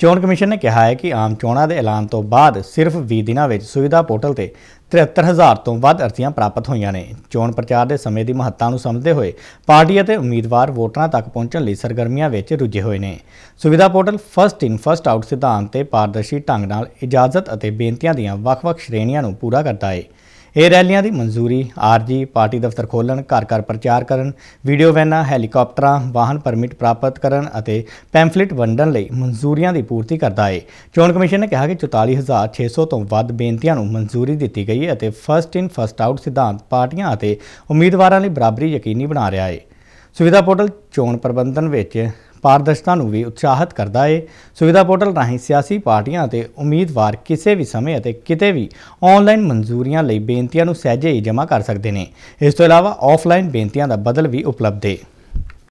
ਚੋਣ ਕਮਿਸ਼ਨ ਨੇ ਕਿਹਾ ਹੈ ਕਿ ਆਮ ਚੋਣਾਂ ਦੇ ਐਲਾਨ ਤੋਂ ਬਾਅਦ ਸਿਰਫ 20 ਦਿਨਾਂ ਵਿੱਚ ਸੁਵਿਧਾ ਪੋਰਟਲ ਤੇ 73000 ਤੋਂ ਵੱਧ ਅਰਜ਼ੀਆਂ ਪ੍ਰਾਪਤ ਹੋਈਆਂ ਨੇ ਚੋਣ ਪ੍ਰਚਾਰ ਦੇ ਸਮੇਂ ਦੀ ਮਹੱਤਤਾ ਨੂੰ ਸਮਝਦੇ ਹੋਏ ਪਾਰਟੀ ਅਤੇ ਉਮੀਦਵਾਰ ਵੋਟਰਾਂ ਤੱਕ ਪਹੁੰਚਣ ਲਈ ਸਰਗਰਮੀਆਂ ਵਿੱਚ ਰੁੱਝੇ ਹੋਏ ਨੇ Suvidha portal first in first out ਸਿਧਾਂਤ ਤੇ ਪਾਰਦਰਸ਼ੀ ਢੰਗ ਨਾਲ ਇਜਾਜ਼ਤ ਅਤੇ ਬੇਨਤੀਆਂ ਦੀਆਂ ਵੱਖ-ਵੱਖ ਸ਼੍ਰੇਣੀਆਂ ਨੂੰ ਪੂਰਾ ਕਰਦਾ ਹੈ ਇਹ ਰੈਲੀਆਂ ਦੀ ਮਨਜ਼ੂਰੀ ਆਰਜੀ ਪਾਰਟੀ ਦਫ਼ਤਰ ਖੋਲਣ ਘਰ ਘਰ ਪ੍ਰਚਾਰ ਕਰਨ ਵੀਡੀਓ ਵੈਨਾਂ ਹੈਲੀਕਾਪਟਰਾਂ ਵਾਹਨ ਪਰਮਿਟ ਪ੍ਰਾਪਤ ਕਰਨ ਅਤੇ ਪੈਂਫਲੇਟ ਵੰਡਣ ਲਈ ਮਨਜ਼ੂਰੀਆਂ ਦੀ ਪੂਰਤੀ ਕਰਦਾ ਹੈ ਚੋਣ ਕਮਿਸ਼ਨ ਨੇ ਕਿਹਾ ਕਿ 44600 ਤੋਂ ਵੱਧ ਬੇਨਤੀਆਂ ਨੂੰ ਮਨਜ਼ੂਰੀ ਦਿੱਤੀ ਗਈ ਹੈ ਅਤੇ ਫਸਟ ਇਨ ਫਸਟ ਆਊਟ ਸਿਧਾਂਤ ਪਾਰਟੀਆਂ ਅਤੇ ਉਮੀਦਵਾਰਾਂ ਲਈ ਬਰਾਬਰੀ ਯਕੀਨੀ ਬਣਾ ਰਿਹਾ ਹੈ ਸੁਵਿਧਾ ਪੋਰਟਲ ਚੋਣ ਪ੍ਰਬੰਧਨ ਵਿੱਚ ਪਾਰਦਰਸ਼ਤਾ ਨੂੰ ਵੀ ਉਤਸ਼ਾਹਿਤ ਕਰਦਾ ਹੈ ਸੁਵਿਧਾ ਪੋਰਟਲ ਰਾਹੀਂ ਸਿਆਸੀ ਪਾਰਟੀਆਂ ਅਤੇ ਉਮੀਦਵਾਰ ਕਿਸੇ ਵੀ ਸਮੇਂ ਅਤੇ ਕਿਤੇ ਵੀ ਆਨਲਾਈਨ ਮਨਜ਼ੂਰੀਆਂ ਲਈ ਬੇਨਤੀਆਂ ਨੂੰ ਸਹਿਜੇ ਹੀ ਜਮ੍ਹਾਂ ਕਰ ਸਕਦੇ ਨੇ ਇਸ ਤੋਂ ਇਲਾਵਾ ਆਫਲਾਈਨ ਬੇਨਤੀਆਂ ਦਾ ਬਦਲ ਵੀ ਉਪਲਬਧ ਹੈ